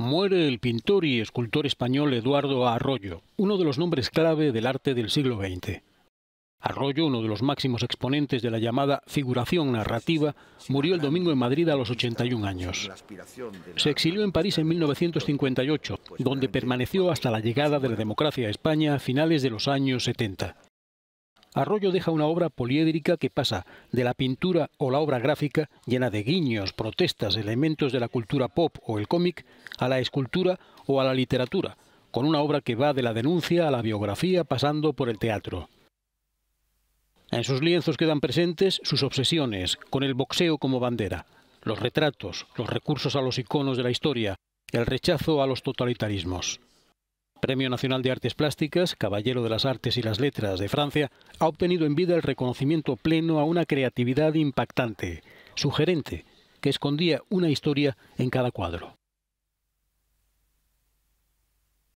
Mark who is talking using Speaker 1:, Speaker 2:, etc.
Speaker 1: Muere el pintor y escultor español Eduardo Arroyo, uno de los nombres clave del arte del siglo XX. Arroyo, uno de los máximos exponentes de la llamada figuración narrativa, murió el domingo en Madrid a los 81 años. Se exilió en París en 1958, donde permaneció hasta la llegada de la democracia a España a finales de los años 70. Arroyo deja una obra poliédrica que pasa de la pintura o la obra gráfica, llena de guiños, protestas, elementos de la cultura pop o el cómic, a la escultura o a la literatura, con una obra que va de la denuncia a la biografía pasando por el teatro. En sus lienzos quedan presentes sus obsesiones, con el boxeo como bandera, los retratos, los recursos a los iconos de la historia, el rechazo a los totalitarismos. Premio Nacional de Artes Plásticas, Caballero de las Artes y las Letras de Francia, ha obtenido en vida el reconocimiento pleno a una creatividad impactante, sugerente, que escondía una historia en cada cuadro.